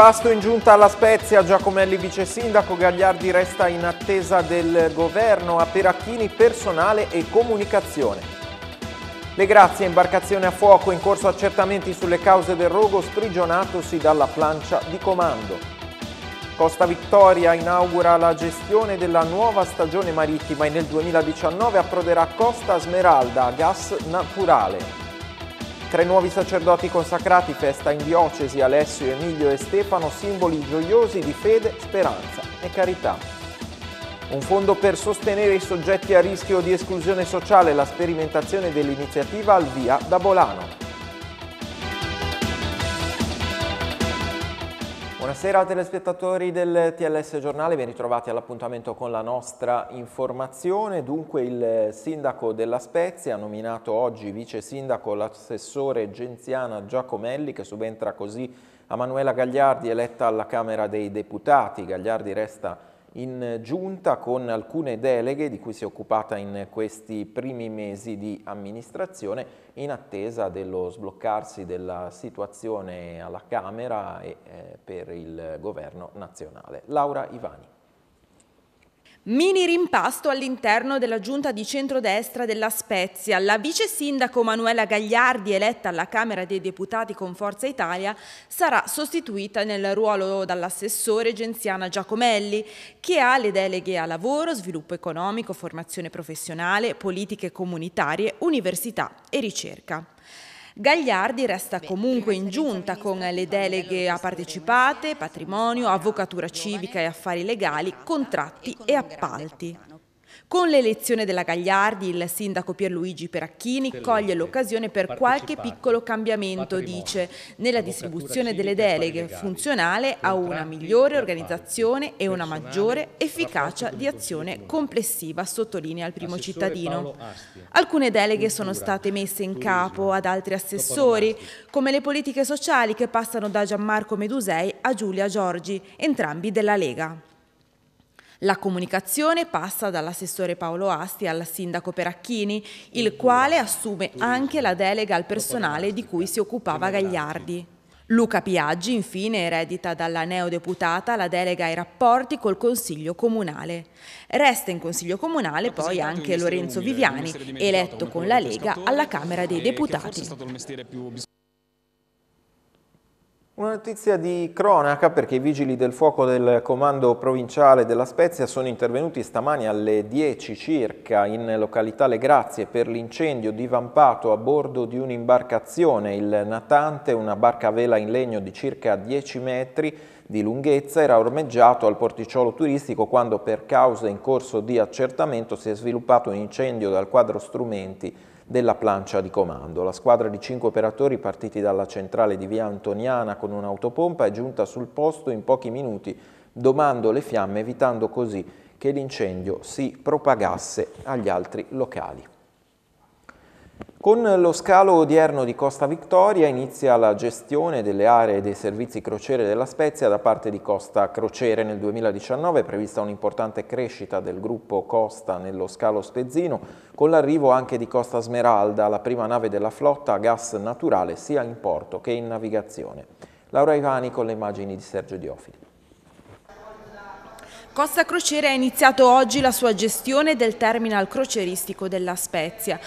pasto in giunta alla Spezia, Giacomelli vice sindaco, Gagliardi resta in attesa del governo, a Peracchini personale e comunicazione. Le grazie, imbarcazione a fuoco, in corso accertamenti sulle cause del rogo sprigionatosi dalla plancia di comando. Costa Vittoria inaugura la gestione della nuova stagione marittima e nel 2019 approderà Costa Smeralda a gas naturale. Tre nuovi sacerdoti consacrati, festa in diocesi, Alessio, Emilio e Stefano, simboli gioiosi di fede, speranza e carità. Un fondo per sostenere i soggetti a rischio di esclusione sociale, la sperimentazione dell'iniziativa al via da Bolano. Buonasera telespettatori del TLS Giornale, ben ritrovati all'appuntamento con la nostra informazione. Dunque il sindaco della Spezia ha nominato oggi vice sindaco l'assessore genziana Giacomelli che subentra così a Manuela Gagliardi eletta alla Camera dei Deputati. Gagliardi resta in giunta con alcune deleghe di cui si è occupata in questi primi mesi di amministrazione in attesa dello sbloccarsi della situazione alla Camera e eh, per il governo nazionale. Laura Ivani. Mini rimpasto all'interno della giunta di centrodestra della Spezia. La vice sindaco Manuela Gagliardi, eletta alla Camera dei Deputati con Forza Italia, sarà sostituita nel ruolo dall'assessore Genziana Giacomelli, che ha le deleghe a lavoro, sviluppo economico, formazione professionale, politiche comunitarie, università e ricerca. Gagliardi resta comunque in giunta con le deleghe a partecipate, patrimonio, avvocatura civica e affari legali, contratti e appalti. Con l'elezione della Gagliardi, il sindaco Pierluigi Peracchini coglie l'occasione per qualche piccolo cambiamento, dice, nella distribuzione delle deleghe, funzionale a una migliore organizzazione e una maggiore efficacia di azione complessiva, sottolinea il primo cittadino. Alcune deleghe sono state messe in capo ad altri assessori, come le politiche sociali che passano da Gianmarco Medusei a Giulia Giorgi, entrambi della Lega. La comunicazione passa dall'assessore Paolo Asti al sindaco Peracchini, il quale assume anche la delega al personale di cui si occupava Gagliardi. Luca Piaggi, infine, eredita dalla neodeputata la delega ai rapporti col Consiglio Comunale. Resta in Consiglio Comunale poi anche Lorenzo Viviani, eletto con la Lega alla Camera dei Deputati. Una notizia di cronaca perché i vigili del fuoco del comando provinciale della Spezia sono intervenuti stamani alle 10 circa in località Le Grazie per l'incendio divampato a bordo di un'imbarcazione, il Natante, una barca a vela in legno di circa 10 metri di lunghezza, era ormeggiato al porticciolo turistico quando per cause in corso di accertamento si è sviluppato un incendio dal quadro strumenti della plancia di comando. La squadra di cinque operatori partiti dalla centrale di via Antoniana con un'autopompa è giunta sul posto in pochi minuti, domando le fiamme evitando così che l'incendio si propagasse agli altri locali. Con lo scalo odierno di Costa Vittoria inizia la gestione delle aree dei servizi crociere della Spezia da parte di Costa Crociere. Nel 2019 è prevista un'importante crescita del gruppo Costa nello scalo spezzino con l'arrivo anche di Costa Smeralda, la prima nave della flotta a gas naturale sia in porto che in navigazione. Laura Ivani con le immagini di Sergio Diofili. Costa Crociere ha iniziato oggi la sua gestione del terminal croceristico della Spezia.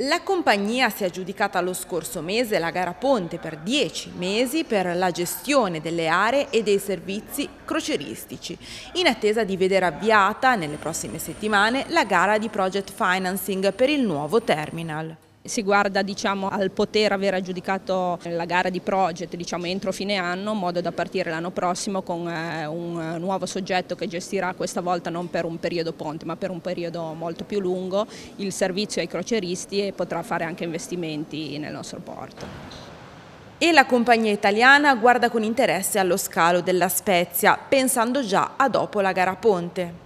La compagnia si è aggiudicata lo scorso mese la gara ponte per 10 mesi per la gestione delle aree e dei servizi croceristici, in attesa di vedere avviata nelle prossime settimane la gara di project financing per il nuovo terminal. Si guarda diciamo, al poter aver aggiudicato la gara di project diciamo, entro fine anno in modo da partire l'anno prossimo con eh, un nuovo soggetto che gestirà questa volta non per un periodo ponte ma per un periodo molto più lungo il servizio ai croceristi e potrà fare anche investimenti nel nostro porto. E la compagnia italiana guarda con interesse allo scalo della Spezia, pensando già a dopo la gara Ponte.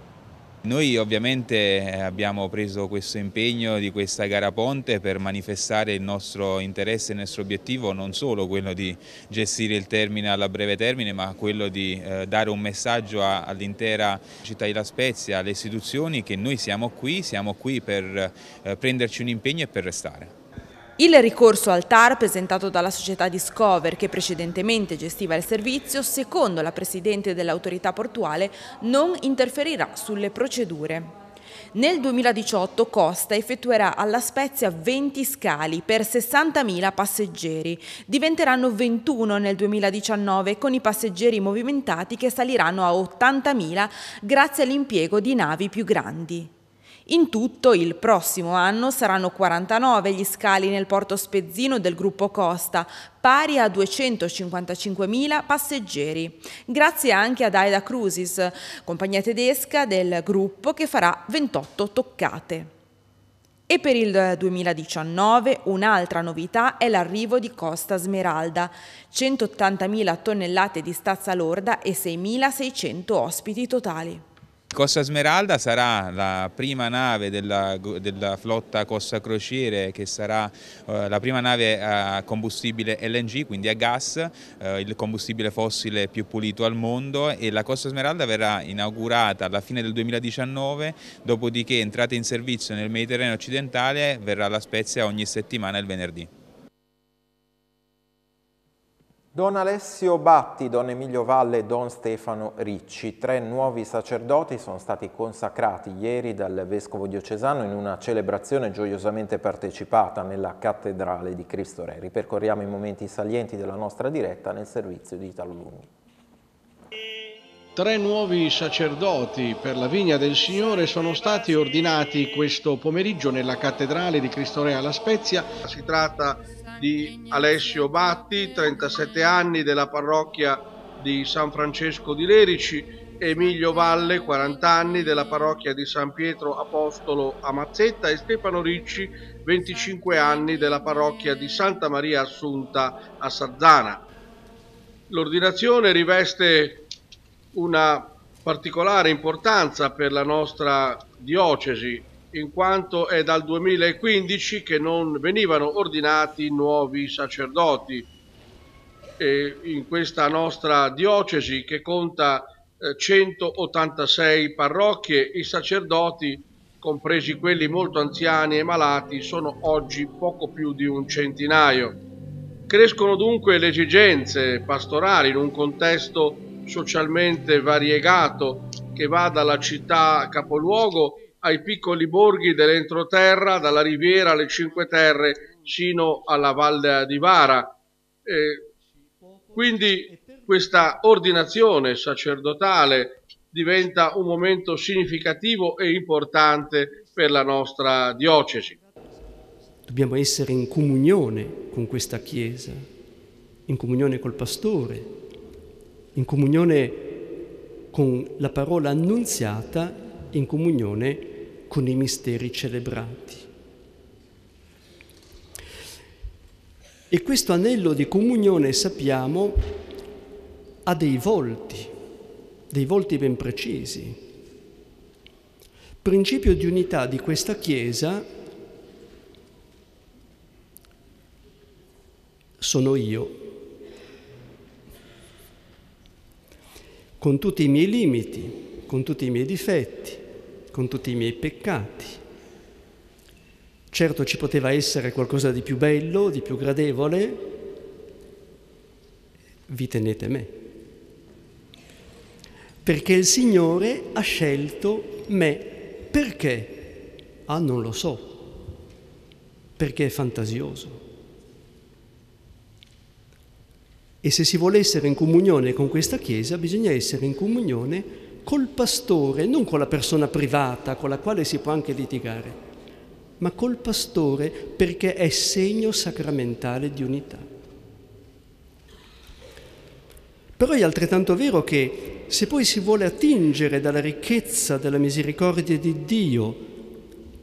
Noi ovviamente eh, abbiamo preso questo impegno di questa gara ponte per manifestare il nostro interesse e il nostro obiettivo, non solo quello di gestire il terminal a breve termine, ma quello di eh, dare un messaggio all'intera città di La Spezia, alle istituzioni che noi siamo qui, siamo qui per eh, prenderci un impegno e per restare. Il ricorso al TAR presentato dalla società Discover, che precedentemente gestiva il servizio, secondo la Presidente dell'autorità portuale, non interferirà sulle procedure. Nel 2018 Costa effettuerà alla Spezia 20 scali per 60.000 passeggeri. Diventeranno 21 nel 2019 con i passeggeri movimentati che saliranno a 80.000 grazie all'impiego di navi più grandi. In tutto il prossimo anno saranno 49 gli scali nel porto spezzino del gruppo Costa, pari a 255.000 passeggeri, grazie anche ad Aida Cruises, compagnia tedesca del gruppo che farà 28 toccate. E per il 2019 un'altra novità è l'arrivo di Costa Smeralda, 180.000 tonnellate di stazza lorda e 6.600 ospiti totali. Costa Smeralda sarà la prima nave della, della flotta Costa Crociere che sarà eh, la prima nave a combustibile LNG, quindi a gas, eh, il combustibile fossile più pulito al mondo e la Costa Smeralda verrà inaugurata alla fine del 2019, dopodiché entrata in servizio nel Mediterraneo occidentale verrà la Spezia ogni settimana il venerdì. Don Alessio Batti, Don Emilio Valle e Don Stefano Ricci, tre nuovi sacerdoti sono stati consacrati ieri dal Vescovo diocesano in una celebrazione gioiosamente partecipata nella Cattedrale di Cristo Re. Ripercorriamo i momenti salienti della nostra diretta nel servizio di Italo Lumi. Tre nuovi sacerdoti per la Vigna del Signore sono stati ordinati questo pomeriggio nella Cattedrale di Cristo Re alla Spezia. Si tratta di Alessio Batti, 37 anni, della parrocchia di San Francesco di Lerici, Emilio Valle, 40 anni, della parrocchia di San Pietro Apostolo a Mazzetta e Stefano Ricci, 25 anni, della parrocchia di Santa Maria Assunta a Sarzana. L'ordinazione riveste una particolare importanza per la nostra diocesi, in quanto è dal 2015 che non venivano ordinati nuovi sacerdoti. E in questa nostra diocesi che conta 186 eh, parrocchie, i sacerdoti, compresi quelli molto anziani e malati, sono oggi poco più di un centinaio. Crescono dunque le esigenze pastorali in un contesto socialmente variegato che va dalla città capoluogo ai piccoli borghi dell'entroterra, dalla Riviera alle Cinque Terre, sino alla Valle di Vara. Eh, quindi questa ordinazione sacerdotale diventa un momento significativo e importante per la nostra diocesi. Dobbiamo essere in comunione con questa Chiesa, in comunione col pastore, in comunione con la parola annunziata, in comunione con con i misteri celebrati. E questo anello di comunione, sappiamo, ha dei volti, dei volti ben precisi. Principio di unità di questa Chiesa sono io, con tutti i miei limiti, con tutti i miei difetti, con tutti i miei peccati. Certo ci poteva essere qualcosa di più bello, di più gradevole, vi tenete me. Perché il Signore ha scelto me. Perché? Ah, non lo so, perché è fantasioso. E se si vuole essere in comunione con questa Chiesa, bisogna essere in comunione con col pastore, non con la persona privata con la quale si può anche litigare, ma col pastore perché è segno sacramentale di unità. Però è altrettanto vero che se poi si vuole attingere dalla ricchezza della misericordia di Dio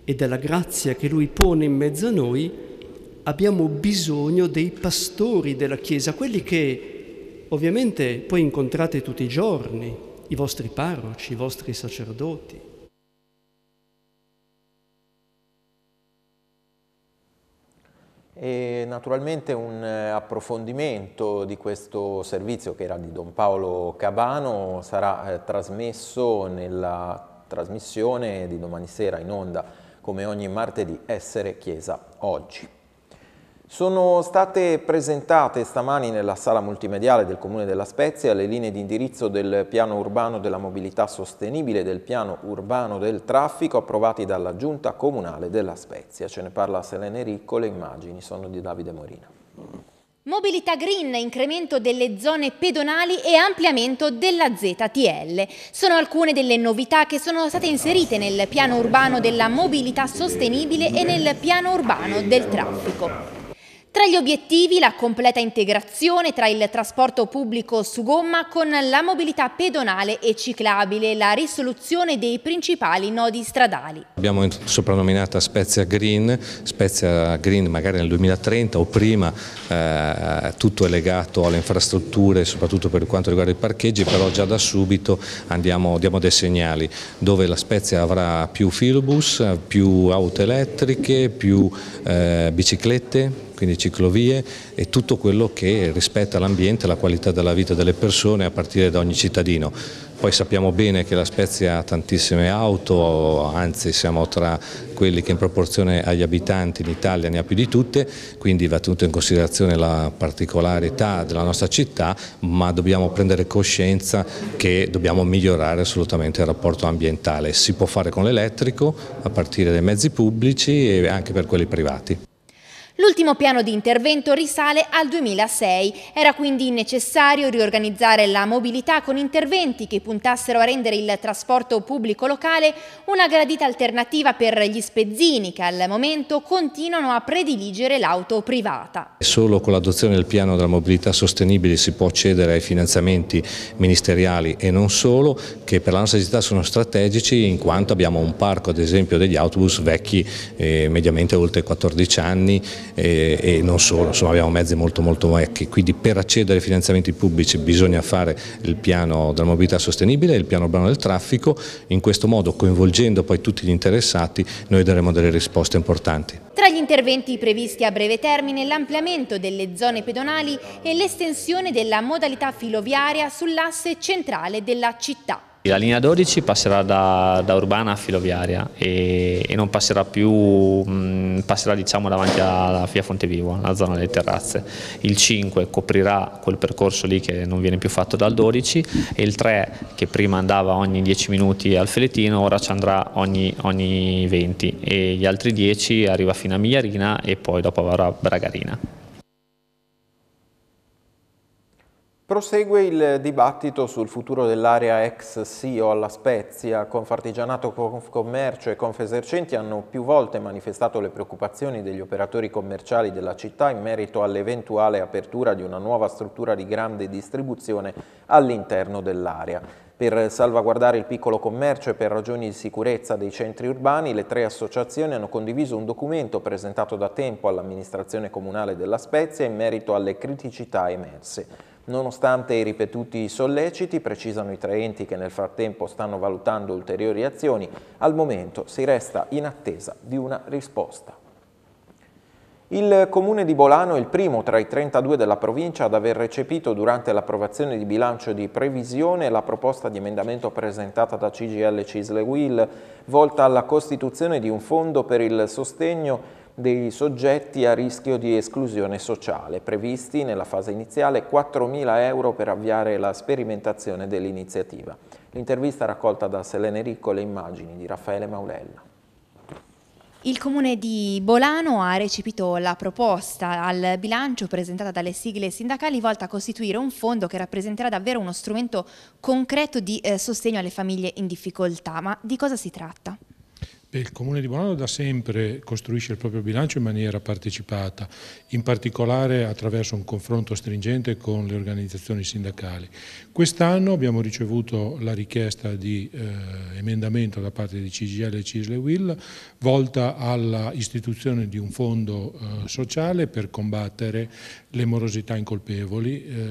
e della grazia che Lui pone in mezzo a noi, abbiamo bisogno dei pastori della Chiesa, quelli che ovviamente poi incontrate tutti i giorni, i vostri parroci, i vostri sacerdoti. E naturalmente un eh, approfondimento di questo servizio che era di Don Paolo Cabano sarà eh, trasmesso nella trasmissione di domani sera in onda come ogni martedì Essere Chiesa Oggi. Sono state presentate stamani nella sala multimediale del Comune della Spezia le linee di indirizzo del piano urbano della mobilità sostenibile e del piano urbano del traffico approvati dalla Giunta Comunale della Spezia. Ce ne parla Selene Ricco, le immagini sono di Davide Morina. Mobilità green, incremento delle zone pedonali e ampliamento della ZTL. Sono alcune delle novità che sono state inserite nel piano urbano della mobilità sostenibile e nel piano urbano del traffico. Tra gli obiettivi la completa integrazione tra il trasporto pubblico su gomma con la mobilità pedonale e ciclabile la risoluzione dei principali nodi stradali. Abbiamo soprannominata Spezia Green, Spezia Green magari nel 2030 o prima, eh, tutto è legato alle infrastrutture soprattutto per quanto riguarda i parcheggi, però già da subito andiamo, diamo dei segnali dove la Spezia avrà più filobus, più auto elettriche, più eh, biciclette quindi ciclovie e tutto quello che rispetta l'ambiente e la qualità della vita delle persone a partire da ogni cittadino. Poi sappiamo bene che la Spezia ha tantissime auto, anzi siamo tra quelli che in proporzione agli abitanti in Italia ne ha più di tutte, quindi va tenuto in considerazione la particolarità della nostra città, ma dobbiamo prendere coscienza che dobbiamo migliorare assolutamente il rapporto ambientale. Si può fare con l'elettrico, a partire dai mezzi pubblici e anche per quelli privati. L'ultimo piano di intervento risale al 2006. Era quindi necessario riorganizzare la mobilità con interventi che puntassero a rendere il trasporto pubblico locale una gradita alternativa per gli spezzini che al momento continuano a prediligere l'auto privata. Solo con l'adozione del piano della mobilità sostenibile si può accedere ai finanziamenti ministeriali e non solo, che per la nostra città sono strategici in quanto abbiamo un parco ad esempio degli autobus vecchi eh, mediamente oltre 14 anni e, e non solo, insomma abbiamo mezzi molto molto vecchi, quindi per accedere ai finanziamenti pubblici bisogna fare il piano della mobilità sostenibile e il piano urbano del traffico, in questo modo coinvolgendo poi tutti gli interessati noi daremo delle risposte importanti. Tra gli interventi previsti a breve termine l'ampliamento delle zone pedonali e l'estensione della modalità filoviaria sull'asse centrale della città. La linea 12 passerà da, da urbana a filoviaria e, e non passerà più, mh, passerà diciamo davanti alla Via Fontevivo, la zona delle terrazze. Il 5 coprirà quel percorso lì che non viene più fatto dal 12 e il 3 che prima andava ogni 10 minuti al Feletino ora ci andrà ogni, ogni 20 e gli altri 10 arriva fino a Migliarina e poi dopo avrà Bragarina. Prosegue il dibattito sul futuro dell'area ex SIO alla Spezia. Confartigianato, Commercio e Confesercenti hanno più volte manifestato le preoccupazioni degli operatori commerciali della città in merito all'eventuale apertura di una nuova struttura di grande distribuzione all'interno dell'area. Per salvaguardare il piccolo commercio e per ragioni di sicurezza dei centri urbani, le tre associazioni hanno condiviso un documento presentato da tempo all'amministrazione comunale della Spezia in merito alle criticità emerse. Nonostante i ripetuti solleciti, precisano i traenti che nel frattempo stanno valutando ulteriori azioni, al momento si resta in attesa di una risposta. Il comune di Bolano è il primo tra i 32 della provincia ad aver recepito durante l'approvazione di bilancio di previsione la proposta di emendamento presentata da CGL Cisle Will volta alla costituzione di un fondo per il sostegno dei soggetti a rischio di esclusione sociale, previsti nella fase iniziale 4.000 euro per avviare la sperimentazione dell'iniziativa. L'intervista raccolta da Selene Ricco le immagini di Raffaele Maulella. Il comune di Bolano ha recepito la proposta al bilancio presentata dalle sigle sindacali volta a costituire un fondo che rappresenterà davvero uno strumento concreto di eh, sostegno alle famiglie in difficoltà. Ma di cosa si tratta? Il Comune di Bonanno da sempre costruisce il proprio bilancio in maniera partecipata, in particolare attraverso un confronto stringente con le organizzazioni sindacali. Quest'anno abbiamo ricevuto la richiesta di eh, emendamento da parte di CGL e Cisle Will volta all'istituzione di un fondo eh, sociale per combattere le morosità incolpevoli eh,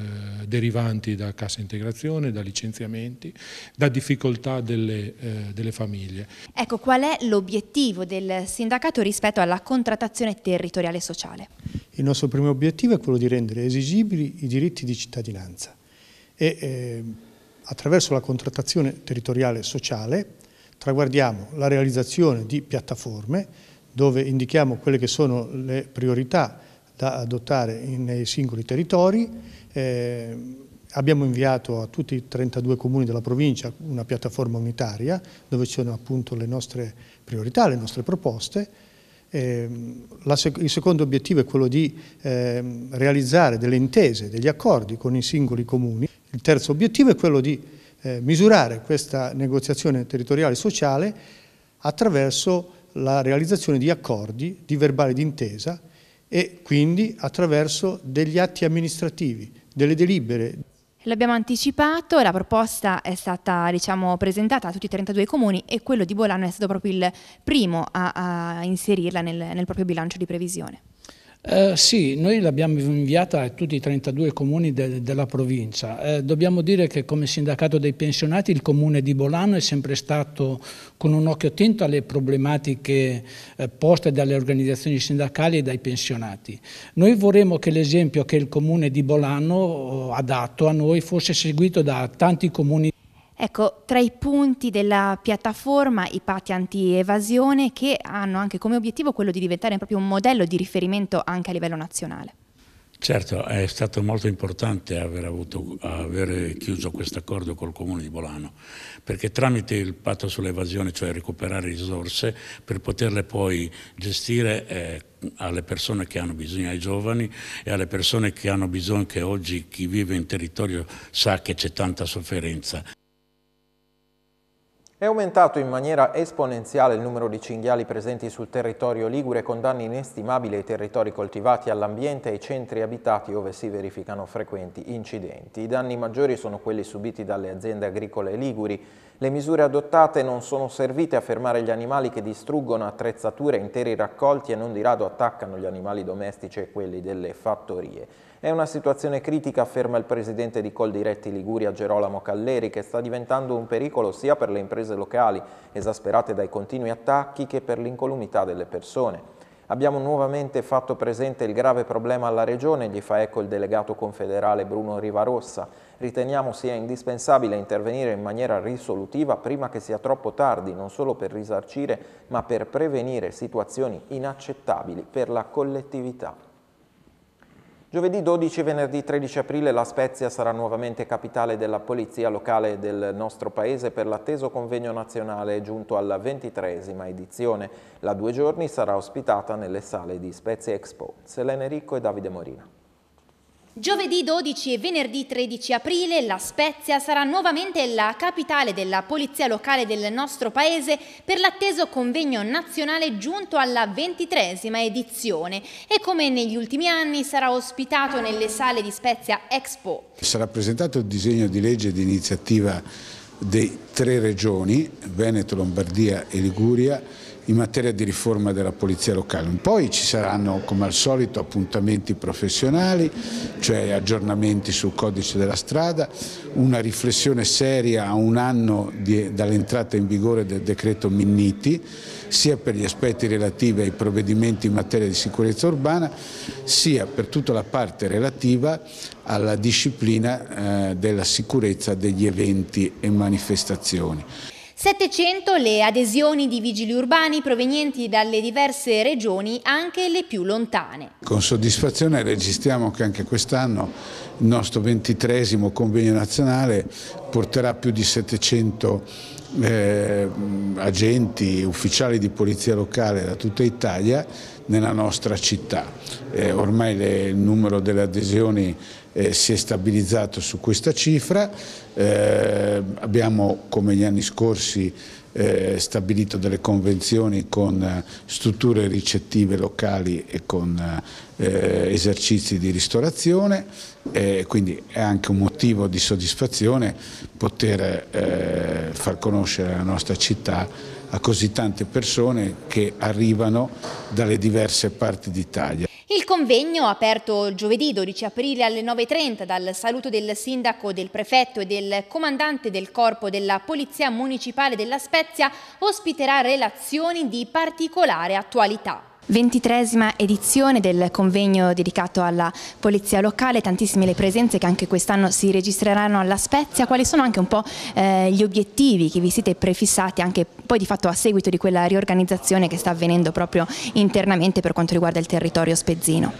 derivanti da cassa integrazione, da licenziamenti, da difficoltà delle, eh, delle famiglie. Ecco, qual è l'obiettivo del sindacato rispetto alla contrattazione territoriale sociale? Il nostro primo obiettivo è quello di rendere esigibili i diritti di cittadinanza e eh, attraverso la contrattazione territoriale sociale traguardiamo la realizzazione di piattaforme dove indichiamo quelle che sono le priorità da adottare nei singoli territori. Eh, abbiamo inviato a tutti i 32 comuni della provincia una piattaforma unitaria dove ci sono appunto le nostre priorità le nostre proposte. Ehm, il secondo obiettivo è quello di ehm, realizzare delle intese, degli accordi con i singoli comuni. Il terzo obiettivo è quello di eh, misurare questa negoziazione territoriale e sociale attraverso la realizzazione di accordi, di verbali d'intesa e quindi attraverso degli atti amministrativi, delle delibere. L'abbiamo anticipato, la proposta è stata diciamo, presentata a tutti i 32 comuni e quello di Bolano è stato proprio il primo a, a inserirla nel, nel proprio bilancio di previsione. Eh, sì, noi l'abbiamo inviata a tutti i 32 comuni de della provincia. Eh, dobbiamo dire che come sindacato dei pensionati il comune di Bolano è sempre stato con un occhio attento alle problematiche eh, poste dalle organizzazioni sindacali e dai pensionati. Noi vorremmo che l'esempio che il comune di Bolano eh, ha dato a noi fosse seguito da tanti comuni Ecco, tra i punti della piattaforma i patti anti-evasione che hanno anche come obiettivo quello di diventare proprio un modello di riferimento anche a livello nazionale. Certo, è stato molto importante aver, avuto, aver chiuso questo accordo col Comune di Bolano, perché tramite il patto sull'evasione, cioè recuperare risorse per poterle poi gestire eh, alle persone che hanno bisogno, ai giovani e alle persone che hanno bisogno, che oggi chi vive in territorio sa che c'è tanta sofferenza. È aumentato in maniera esponenziale il numero di cinghiali presenti sul territorio ligure con danni inestimabili ai territori coltivati, all'ambiente e ai centri abitati dove si verificano frequenti incidenti. I danni maggiori sono quelli subiti dalle aziende agricole liguri. Le misure adottate non sono servite a fermare gli animali che distruggono attrezzature, interi raccolti e non di rado attaccano gli animali domestici e quelli delle fattorie. È una situazione critica, afferma il presidente di Coldiretti Liguria Gerolamo Calleri, che sta diventando un pericolo sia per le imprese locali, esasperate dai continui attacchi, che per l'incolumità delle persone. Abbiamo nuovamente fatto presente il grave problema alla Regione, gli fa ecco il delegato confederale Bruno Rivarossa. Riteniamo sia indispensabile intervenire in maniera risolutiva prima che sia troppo tardi, non solo per risarcire, ma per prevenire situazioni inaccettabili per la collettività. Giovedì 12 e venerdì 13 aprile La Spezia sarà nuovamente capitale della polizia locale del nostro paese per l'atteso convegno nazionale giunto alla ventitresima edizione. La due giorni sarà ospitata nelle sale di Spezia Expo. Selene Ricco e Davide Morina. Giovedì 12 e venerdì 13 aprile La Spezia sarà nuovamente la capitale della polizia locale del nostro paese per l'atteso convegno nazionale giunto alla ventitresima edizione e come negli ultimi anni sarà ospitato nelle sale di Spezia Expo. Sarà presentato il disegno di legge di iniziativa dei tre regioni, Veneto, Lombardia e Liguria, in materia di riforma della polizia locale. Poi ci saranno come al solito appuntamenti professionali, cioè aggiornamenti sul codice della strada, una riflessione seria a un anno dall'entrata in vigore del decreto Minniti, sia per gli aspetti relativi ai provvedimenti in materia di sicurezza urbana, sia per tutta la parte relativa alla disciplina eh, della sicurezza degli eventi e manifestazioni. 700 le adesioni di vigili urbani provenienti dalle diverse regioni, anche le più lontane. Con soddisfazione registriamo che anche quest'anno il nostro ventitresimo convegno nazionale porterà più di 700 eh, agenti, ufficiali di polizia locale da tutta Italia nella nostra città. Eh, ormai le, il numero delle adesioni eh, si è stabilizzato su questa cifra, eh, abbiamo come gli anni scorsi eh, stabilito delle convenzioni con eh, strutture ricettive locali e con eh, esercizi di ristorazione, eh, quindi è anche un motivo di soddisfazione poter far conoscere la nostra città a così tante persone che arrivano dalle diverse parti d'Italia. Il convegno, aperto giovedì 12 aprile alle 9.30 dal saluto del sindaco, del prefetto e del comandante del corpo della Polizia Municipale della Spezia, ospiterà relazioni di particolare attualità. Ventitresima edizione del convegno dedicato alla polizia locale, tantissime le presenze che anche quest'anno si registreranno alla Spezia, quali sono anche un po' eh, gli obiettivi che vi siete prefissati anche poi di fatto a seguito di quella riorganizzazione che sta avvenendo proprio internamente per quanto riguarda il territorio spezzino?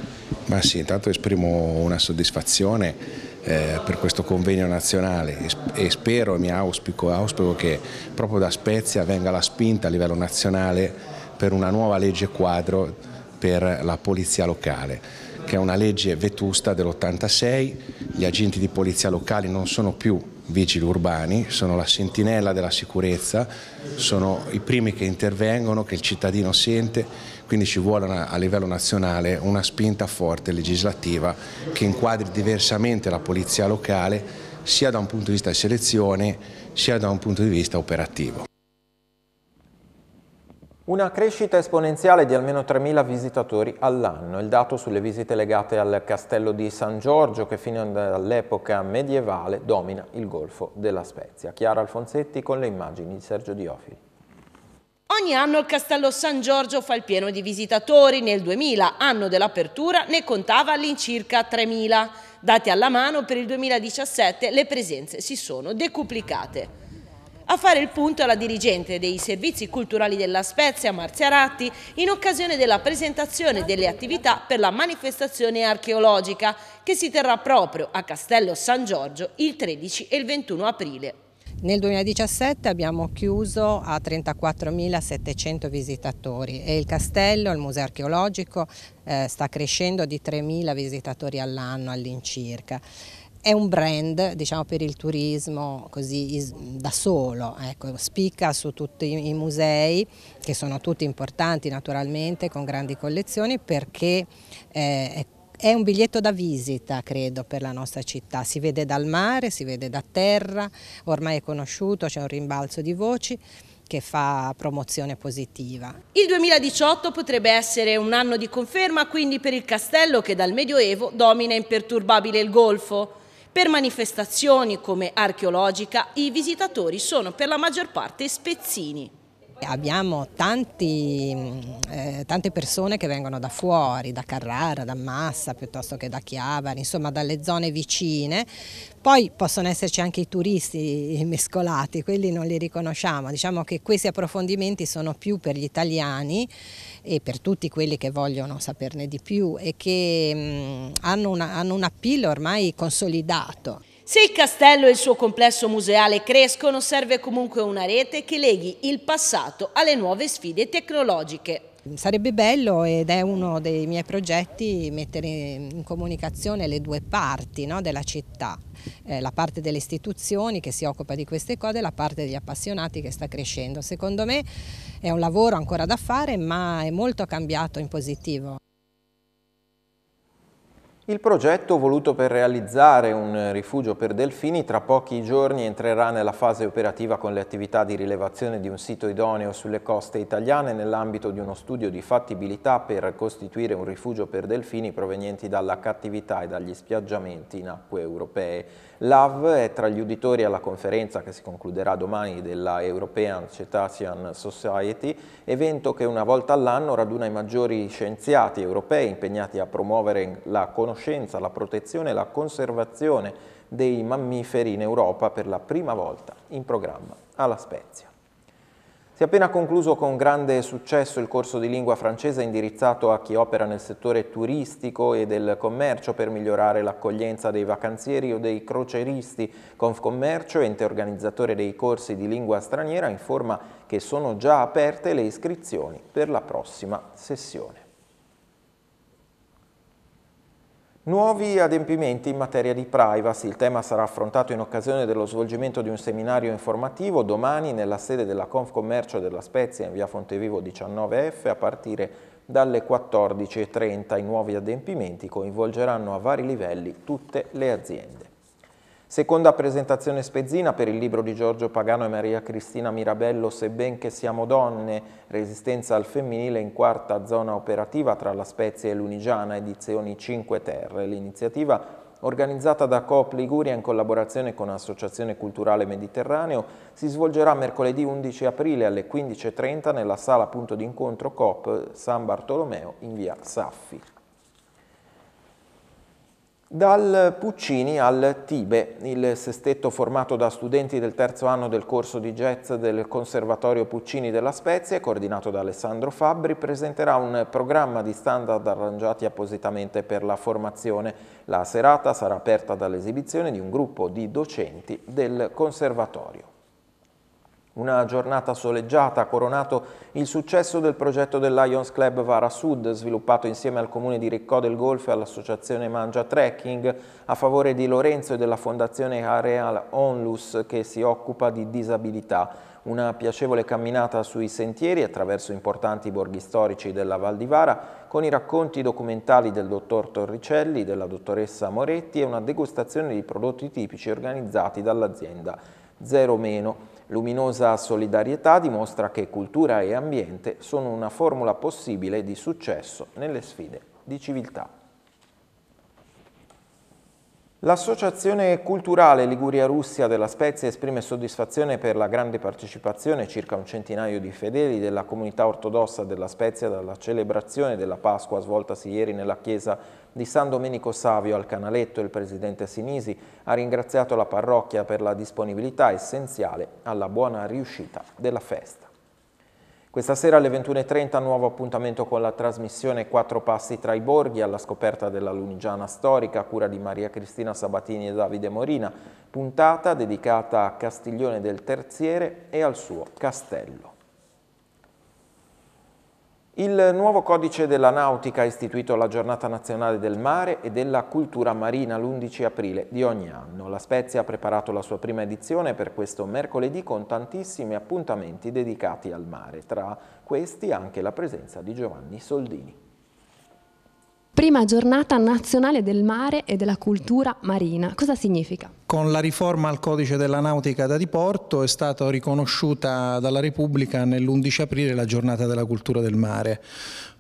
Ma sì, intanto esprimo una soddisfazione eh, per questo convegno nazionale e spero e mi auspico, auspico che proprio da Spezia venga la spinta a livello nazionale per una nuova legge quadro per la polizia locale che è una legge vetusta dell'86, gli agenti di polizia locali non sono più vigili urbani, sono la sentinella della sicurezza, sono i primi che intervengono, che il cittadino sente, quindi ci vuole una, a livello nazionale una spinta forte legislativa che inquadri diversamente la polizia locale sia da un punto di vista di selezione sia da un punto di vista operativo. Una crescita esponenziale di almeno 3.000 visitatori all'anno, il dato sulle visite legate al castello di San Giorgio che fino all'epoca medievale domina il golfo della Spezia. Chiara Alfonsetti con le immagini di Sergio Diofili. Ogni anno il castello San Giorgio fa il pieno di visitatori, nel 2000, anno dell'apertura, ne contava all'incirca 3.000. Dati alla mano, per il 2017 le presenze si sono decuplicate a fare il punto alla dirigente dei servizi culturali della Spezia, Marzia Ratti, in occasione della presentazione delle attività per la manifestazione archeologica che si terrà proprio a Castello San Giorgio il 13 e il 21 aprile. Nel 2017 abbiamo chiuso a 34.700 visitatori e il castello, il museo archeologico, eh, sta crescendo di 3.000 visitatori all'anno all'incirca è un brand diciamo, per il turismo così da solo, ecco, spicca su tutti i musei che sono tutti importanti naturalmente con grandi collezioni perché eh, è un biglietto da visita, credo, per la nostra città. Si vede dal mare, si vede da terra, ormai è conosciuto, c'è un rimbalzo di voci che fa promozione positiva. Il 2018 potrebbe essere un anno di conferma quindi per il castello che dal Medioevo domina imperturbabile il Golfo. Per manifestazioni come archeologica i visitatori sono per la maggior parte spezzini. Abbiamo tanti, mm, eh, tante persone che vengono da fuori, da Carrara, da Massa, piuttosto che da Chiavari, insomma dalle zone vicine. Poi possono esserci anche i turisti mescolati, quelli non li riconosciamo. Diciamo che questi approfondimenti sono più per gli italiani e per tutti quelli che vogliono saperne di più e che mh, mm, hanno, una, hanno un appeal ormai consolidato. Se il castello e il suo complesso museale crescono, serve comunque una rete che leghi il passato alle nuove sfide tecnologiche. Sarebbe bello ed è uno dei miei progetti mettere in comunicazione le due parti no, della città, eh, la parte delle istituzioni che si occupa di queste cose e la parte degli appassionati che sta crescendo. Secondo me è un lavoro ancora da fare ma è molto cambiato in positivo. Il progetto voluto per realizzare un rifugio per delfini tra pochi giorni entrerà nella fase operativa con le attività di rilevazione di un sito idoneo sulle coste italiane nell'ambito di uno studio di fattibilità per costituire un rifugio per delfini provenienti dalla cattività e dagli spiaggiamenti in acque europee. L'AV è tra gli uditori alla conferenza che si concluderà domani della European Cetacean Society, evento che una volta all'anno raduna i maggiori scienziati europei impegnati a promuovere la conoscenza, la protezione e la conservazione dei mammiferi in Europa per la prima volta in programma alla Spezia. Si è appena concluso con grande successo il corso di lingua francese indirizzato a chi opera nel settore turistico e del commercio per migliorare l'accoglienza dei vacanzieri o dei croceristi. Confcommercio, ente organizzatore dei corsi di lingua straniera, informa che sono già aperte le iscrizioni per la prossima sessione. Nuovi adempimenti in materia di privacy. Il tema sarà affrontato in occasione dello svolgimento di un seminario informativo domani nella sede della Confcommercio della Spezia in via Fontevivo 19F a partire dalle 14.30. I nuovi adempimenti coinvolgeranno a vari livelli tutte le aziende. Seconda presentazione spezzina per il libro di Giorgio Pagano e Maria Cristina Mirabello Sebben che siamo donne, resistenza al femminile in quarta zona operativa tra la Spezia e l'Unigiana, edizioni 5 Terre. L'iniziativa organizzata da Coop Liguria in collaborazione con Associazione Culturale Mediterraneo si svolgerà mercoledì 11 aprile alle 15.30 nella sala punto d'incontro Coop San Bartolomeo in via Saffi. Dal Puccini al Tibe, il sestetto formato da studenti del terzo anno del corso di jazz del Conservatorio Puccini della Spezia, coordinato da Alessandro Fabbri, presenterà un programma di standard arrangiati appositamente per la formazione. La serata sarà aperta dall'esibizione di un gruppo di docenti del Conservatorio. Una giornata soleggiata ha coronato il successo del progetto del Lions Club Vara Sud, sviluppato insieme al comune di Riccò del Golfo e all'associazione Mangia Trekking, a favore di Lorenzo e della fondazione Areal Onlus che si occupa di disabilità. Una piacevole camminata sui sentieri attraverso importanti borghi storici della Val di Vara, con i racconti documentali del dottor Torricelli, della dottoressa Moretti e una degustazione di prodotti tipici organizzati dall'azienda Zero Meno. Luminosa solidarietà dimostra che cultura e ambiente sono una formula possibile di successo nelle sfide di civiltà. L'Associazione Culturale Liguria Russia della Spezia esprime soddisfazione per la grande partecipazione, circa un centinaio di fedeli della comunità ortodossa della Spezia dalla celebrazione della Pasqua svoltasi ieri nella chiesa di San Domenico Savio al Canaletto. Il presidente Sinisi ha ringraziato la parrocchia per la disponibilità essenziale alla buona riuscita della festa. Questa sera alle 21.30 nuovo appuntamento con la trasmissione Quattro passi tra i borghi alla scoperta della Lunigiana storica, cura di Maria Cristina Sabatini e Davide Morina, puntata dedicata a Castiglione del Terziere e al suo castello. Il nuovo codice della nautica ha istituito la giornata nazionale del mare e della cultura marina l'11 aprile di ogni anno. La Spezia ha preparato la sua prima edizione per questo mercoledì con tantissimi appuntamenti dedicati al mare, tra questi anche la presenza di Giovanni Soldini. Prima giornata nazionale del mare e della cultura marina. Cosa significa? Con la riforma al codice della nautica da diporto è stata riconosciuta dalla Repubblica nell'11 aprile la giornata della cultura del mare.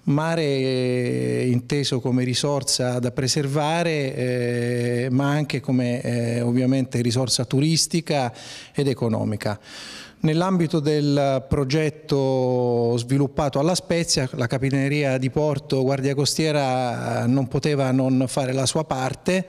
Mare eh, inteso come risorsa da preservare eh, ma anche come eh, ovviamente risorsa turistica ed economica. Nell'ambito del progetto sviluppato alla Spezia, la Capitaneria di Porto Guardia Costiera eh, non poteva non fare la sua parte,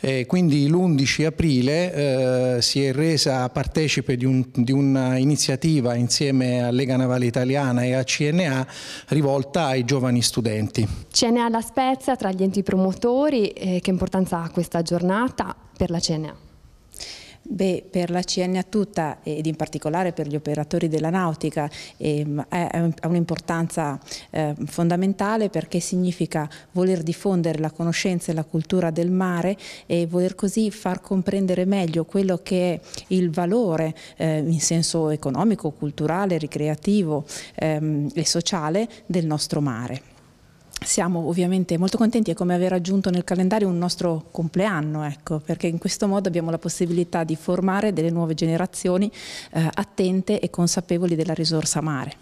e quindi l'11 aprile eh, si è resa partecipe di, un, un'iniziativa insieme a Lega Navale Italiana e a CNA rivolta ai giovani studenti. CNA La Spezia tra gli enti promotori, eh, che importanza ha questa giornata per la CNA? Beh, per la CNA tutta ed in particolare per gli operatori della nautica ehm, ha un'importanza ehm, fondamentale perché significa voler diffondere la conoscenza e la cultura del mare e voler così far comprendere meglio quello che è il valore ehm, in senso economico, culturale, ricreativo ehm, e sociale del nostro mare siamo ovviamente molto contenti, è come aver aggiunto nel calendario un nostro compleanno, ecco, perché in questo modo abbiamo la possibilità di formare delle nuove generazioni eh, attente e consapevoli della risorsa mare.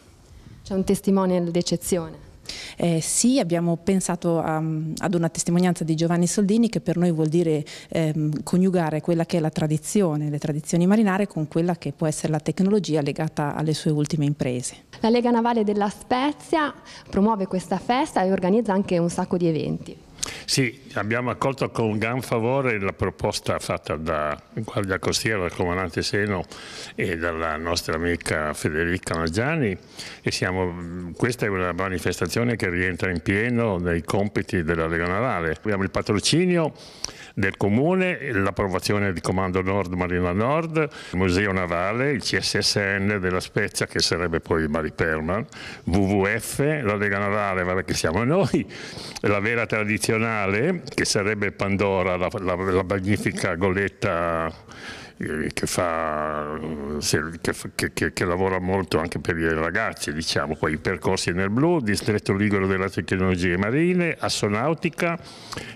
C'è un testimonial d'eccezione. Eh, sì, abbiamo pensato a, um, ad una testimonianza di Giovanni Soldini che per noi vuol dire ehm, coniugare quella che è la tradizione, le tradizioni marinare con quella che può essere la tecnologia legata alle sue ultime imprese. La Lega Navale della Spezia promuove questa festa e organizza anche un sacco di eventi. Sì, abbiamo accolto con gran favore la proposta fatta da Guardia Costiera, dal Comandante Seno e dalla nostra amica Federica Maggiani e siamo, questa è una manifestazione che rientra in pieno nei compiti della Lega Navale. Abbiamo il patrocinio del Comune, l'approvazione di Comando Nord Marina Nord, il Museo Navale, il CSSN della Spezia che sarebbe poi Mari Perman, WWF, la Lega Navale, vabbè che siamo noi, la vera tradizione nazionale, che sarebbe Pandora, la, la, la magnifica goletta eh, che, fa, che, che, che, lavora molto anche per i ragazzi, diciamo, poi i percorsi nel blu, distretto ligure delle tecnologie marine, assonautica,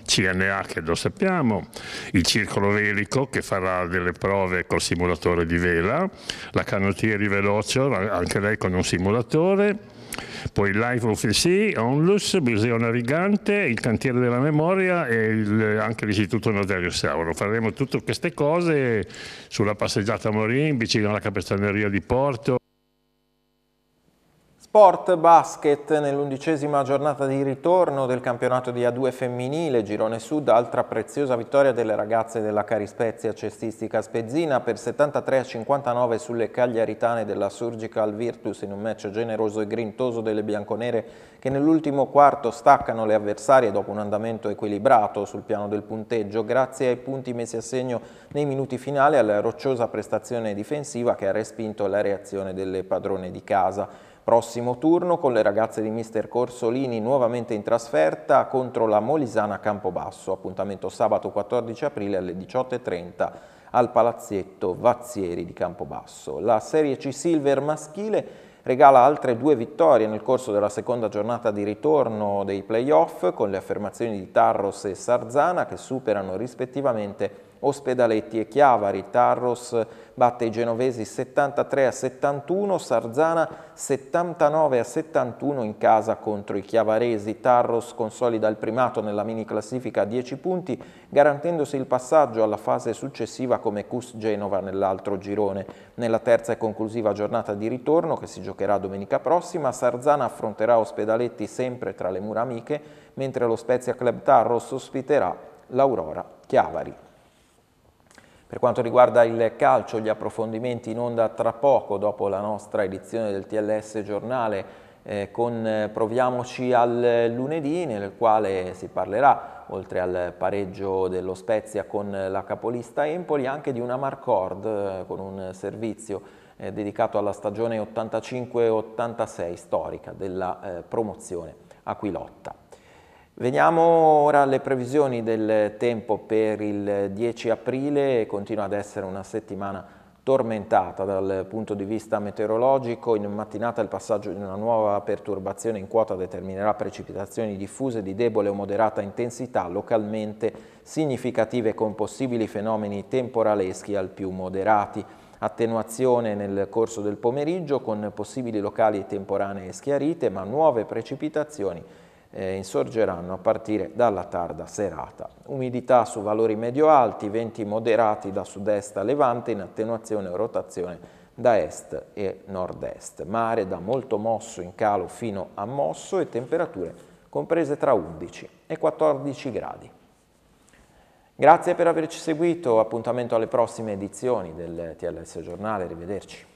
CNA che lo sappiamo, il circolo velico che farà delle prove col simulatore di vela, la canottieri veloce, anche lei con un simulatore, poi Life of the Sea, Onlus, Museo Navigante, il Cantiere della Memoria e il, anche l'Istituto Notario Sauro. Faremo tutte queste cose sulla passeggiata a Morin, vicino alla capestaneria di Porto. Sport Basket nell'undicesima giornata di ritorno del campionato di A2 femminile, Girone Sud, altra preziosa vittoria delle ragazze della Carispezia Cestistica Spezzina per 73 a 59 sulle cagliaritane della Surgical Virtus in un match generoso e grintoso delle bianconere che nell'ultimo quarto staccano le avversarie dopo un andamento equilibrato sul piano del punteggio grazie ai punti messi a segno nei minuti finali alla rocciosa prestazione difensiva che ha respinto la reazione delle padrone di casa. Prossimo turno con le ragazze di mister Corsolini nuovamente in trasferta contro la Molisana Campobasso, appuntamento sabato 14 aprile alle 18.30 al palazzetto Vazzieri di Campobasso. La Serie C Silver maschile regala altre due vittorie nel corso della seconda giornata di ritorno dei playoff con le affermazioni di Tarros e Sarzana che superano rispettivamente Ospedaletti e Chiavari, Tarros batte i genovesi 73 a 71, Sarzana 79 a 71 in casa contro i chiavaresi. Tarros consolida il primato nella mini classifica a 10 punti, garantendosi il passaggio alla fase successiva come Cus Genova nell'altro girone. Nella terza e conclusiva giornata di ritorno, che si giocherà domenica prossima, Sarzana affronterà Ospedaletti sempre tra le mura amiche, mentre lo Spezia Club Tarros ospiterà l'Aurora Chiavari. Per quanto riguarda il calcio, gli approfondimenti in onda tra poco dopo la nostra edizione del TLS giornale eh, con eh, Proviamoci al lunedì nel quale si parlerà, oltre al pareggio dello Spezia con la capolista Empoli, anche di una Marcord eh, con un servizio eh, dedicato alla stagione 85-86 storica della eh, promozione Aquilotta. Veniamo ora alle previsioni del tempo per il 10 aprile, continua ad essere una settimana tormentata dal punto di vista meteorologico, in mattinata il passaggio di una nuova perturbazione in quota determinerà precipitazioni diffuse di debole o moderata intensità, localmente significative con possibili fenomeni temporaleschi al più moderati attenuazione nel corso del pomeriggio con possibili locali temporanee schiarite, ma nuove precipitazioni eh, insorgeranno a partire dalla tarda serata. Umidità su valori medio-alti, venti moderati da sud-est a levante in attenuazione o rotazione da est e nord-est. Mare da molto mosso in calo fino a mosso e temperature comprese tra 11 e 14 gradi. Grazie per averci seguito, appuntamento alle prossime edizioni del TLS Giornale, arrivederci.